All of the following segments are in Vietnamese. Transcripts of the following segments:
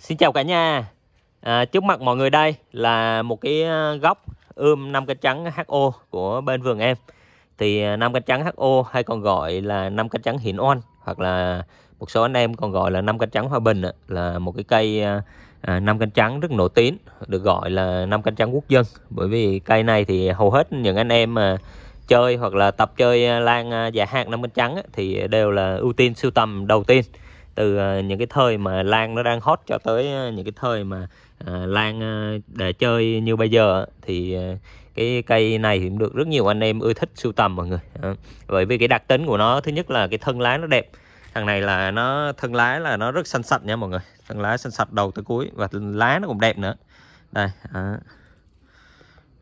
Xin chào cả nhà à, Trước mặt mọi người đây là một cái à, góc ươm 5 cánh trắng HO của bên vườn em Thì 5 à, cánh trắng HO hay còn gọi là 5 cánh trắng hiển oan Hoặc là một số anh em còn gọi là 5 cánh trắng hòa bình Là một cái cây à, 5 à, cánh trắng rất nổi tiếng Được gọi là 5 cánh trắng quốc dân Bởi vì cây này thì hầu hết những anh em mà chơi hoặc là tập chơi lan giả hạt 5 cánh trắng Thì đều là ưu tiên sưu tầm đầu tiên từ ờ, những cái thời mà lan nó đang hot cho tới ờ, những cái thời mà ờ, lan để chơi như bây giờ thì cái cây này cũng được rất nhiều anh em ưa thích sưu tầm mọi người bởi vì cái đặc tính của nó thứ nhất là cái thân lá nó đẹp thằng này là nó thân lá là nó rất xanh sạch nha mọi người thân lá xanh sạch đầu tới cuối và lá nó cũng đẹp nữa đây à.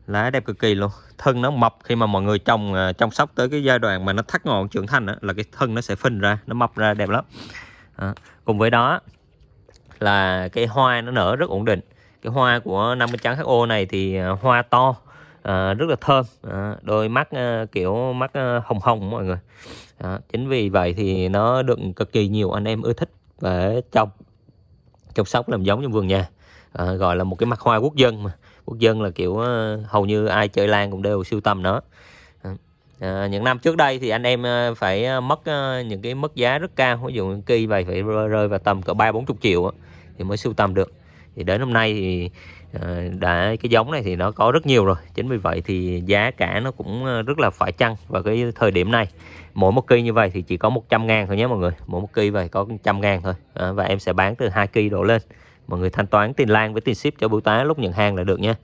lá đẹp cực kỳ luôn thân nó mập khi mà mọi người trồng chăm sóc tới cái giai đoạn mà nó thắt ngọn trưởng thành đó, là cái thân nó sẽ phình ra nó mập ra đẹp lắm à, cùng với đó là cái hoa nó nở rất ổn định cái hoa của 50 trắng HO này thì à, hoa to à, rất là thơm à, đôi mắt à, kiểu mắt à, hồng hồng mọi người à, chính vì vậy thì nó được cực kỳ nhiều anh em ưa thích và trồng chăm sóc làm giống trong vườn nhà à, gọi là một cái mặt hoa quốc dân mà quốc dân là kiểu à, hầu như ai chơi lan cũng đều sưu tầm nó À, những năm trước đây thì anh em ờ, phải ờ, mất những cái mức giá rất cao ví dụ kỳ vậy phải rơi vào tầm cỡ ba bốn chục triệu thì mới sưu tầm được thì đến hôm nay thì đã cái giống này thì nó có rất nhiều rồi chính vì vậy thì giá cả nó cũng rất là phải chăng và cái thời điểm này mỗi một cây như vậy thì chỉ có 100 ngàn thôi nhé mọi người mỗi một cây vậy có 100 ngàn thôi à, và em sẽ bán từ hai cây đổ lên mọi người thanh toán tiền lan với tiền ship cho bưu tá lúc nhận hàng là được nha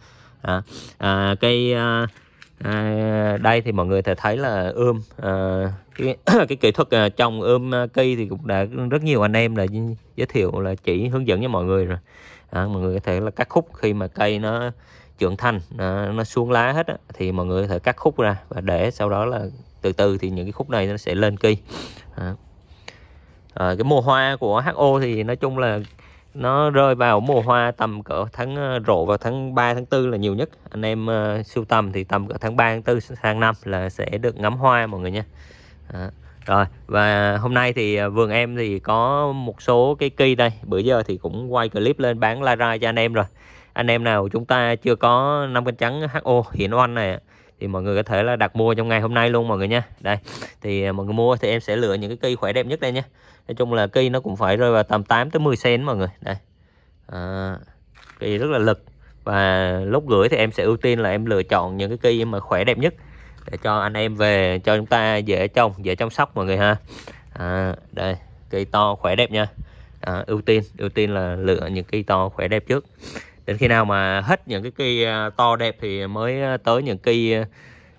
à, à, cây à, à, đây thì mọi người thể thấy là ươm à, cái, cái kỹ thuật à, trồng ươm à, cây thì cũng đã rất nhiều anh em là giới thiệu là chỉ hướng dẫn cho mọi người rồi à, mọi người có thể là cắt khúc khi mà cây nó trưởng thành nó, à, nó xuống lá hết á, thì mọi người có thể cắt khúc ra và để sau đó là từ từ thì những cái khúc này nó sẽ lên cây à. À, cái mùa hoa của HO thì nói chung là nó rơi vào mùa hoa tầm cỡ tháng ờ, rộ vào tháng 3 tháng 4 là nhiều nhất anh em uh, sưu tầm thì tầm cỡ tháng 3 tháng 4 sang năm là sẽ được ngắm hoa mọi người nha à, rồi và hôm nay thì ờ, vườn em thì có một số cái cây đây bữa giờ thì cũng quay clip lên bán ra cho anh em rồi anh em nào chúng ta chưa có năm cánh trắng ho hiển oanh này thì mọi người có thể là đặt mua trong ngày hôm nay luôn mọi người nha đây thì à, mọi người mua thì em sẽ lựa những cái cây khỏe đẹp nhất đây nha nói chung là cây nó cũng phải rơi vào tầm 8 tới 10 cm mọi người đây à, cây rất là lực và lúc gửi thì em sẽ ưu tiên là em lựa chọn những cái cây mà khỏe đẹp nhất để cho anh em về cho chúng ta dễ trồng dễ chăm sóc mọi người ha à, đây cây to khỏe đẹp nha à, ưu tiên ưu tiên là lựa những cây to khỏe đẹp trước đến khi nào mà hết những cái cây à, to đẹp thì mới à, tới những cây à,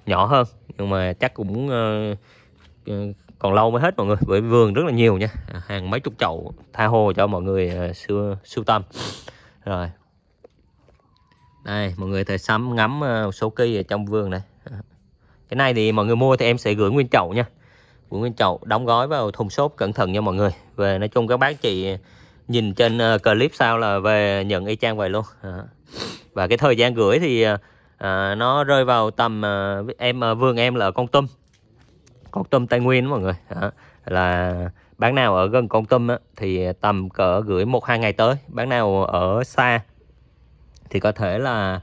nhỏ hơn nhưng mà chắc cũng ờ, ờ, còn lâu mới hết mọi người bởi vườn rất là nhiều nha hàng mấy chục chậu tha hồ cho mọi người sưu sưu tâm rồi đây mọi người thể sắm ngắm một số cây ở trong vườn này cái này thì mọi người mua thì em sẽ gửi nguyên chậu nha gửi nguyên chậu đóng gói vào thùng xốp cẩn thận nha mọi người về nói chung các bác chị nhìn trên ờ, clip sau là về nhận y chang vậy luôn à. và cái thời gian gửi thì à, nó rơi vào tầm à, em à, vườn em là con tum con tum tây nguyên đó mọi người à, là bán nào ở gần con tum á, thì tầm cỡ gửi một hai ngày tới bán nào ở xa thì có thể là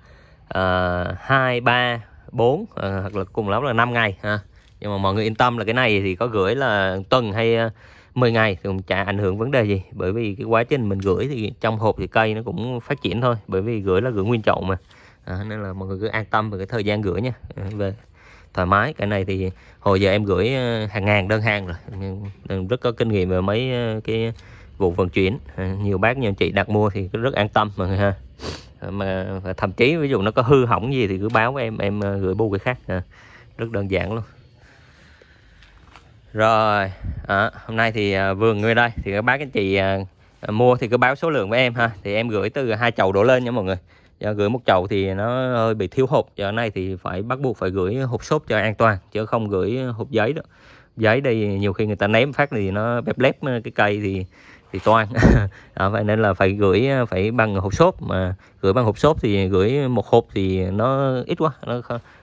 hai ba bốn hoặc là cùng lắm là 5 ngày ha à. nhưng mà mọi người yên tâm là cái này thì có gửi là tuần hay 10 ngày thì cũng chả ảnh hưởng vấn đề gì bởi vì cái quá trình mình gửi thì trong hộp thì cây nó cũng phát triển thôi bởi vì gửi là gửi nguyên chậu mà à, nên là mọi người cứ an tâm về cái thời gian gửi nha à, về thoải mái cái này thì hồi giờ em gửi ờ, hàng ngàn đơn hàng rồi rất có kinh nghiệm về mấy ờ, cái vụ vận chuyển à, nhiều bác nhiều chị đặt mua thì rất an tâm mà ha mà thậm chí ví dụ nó có hư hỏng gì thì cứ báo với em em gửi bù cái khác à, rất đơn giản luôn rồi à, hôm nay thì à, vườn người đây thì các bác anh chị à, mua thì cứ báo số lượng với em ha thì em gửi từ hai chậu đổ lên nha mọi người do gửi một chậu thì nó hơi bị thiếu hộp, giờ này thì phải bắt buộc phải gửi hộp xốp cho an toàn chứ không gửi hộp giấy đâu giấy đây nhiều khi người ta ném phát thì nó bẹp lép ờ, cái cây thì thì toan đó, vậy nên là phải gửi phải bằng hộp xốp mà gửi bằng hộp xốp thì gửi một hộp thì nó ít quá nó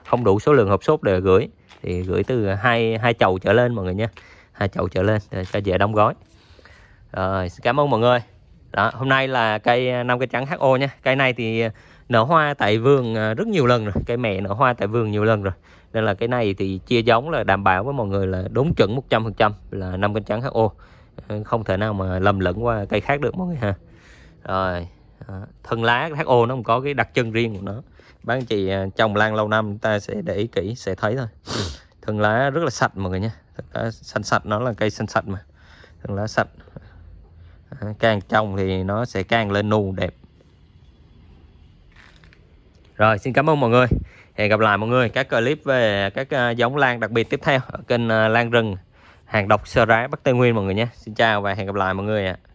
không đủ số lượng hộp xốp để gửi thì gửi từ hai hai chậu trở lên mọi người nha hai chậu trở lên để cho dễ đóng gói rồi cảm ơn mọi người đó hôm nay là cây năm cây trắng ho nha cây này thì nở hoa tại vườn à, rất nhiều lần rồi cây mẹ nở hoa tại vườn nhiều lần rồi nên là cái này thì chia giống là đảm bảo với mọi người là đúng chuẩn 100% là năm cây trắng ho không thể nào mà lầm lẫn qua cây khác được mọi người ha rồi à, thân lá thác ô nó không có cái đặc trưng riêng của nó bán chị à, trồng lan lâu năm ta sẽ để ý kỹ sẽ thấy thôi thân lá rất là sạch mọi người nha xanh sạch nó là cây xanh sạch mà thân lá sạch à, càng trồng thì nó sẽ càng lên nù đẹp rồi xin cảm ơn mọi người hẹn gặp lại mọi người các clip về các giống lan đặc biệt tiếp theo ở kênh lan rừng hàng độc sơ rái Bắc Tây Nguyên mọi người nhé Xin chào và hẹn gặp lại mọi người ạ à.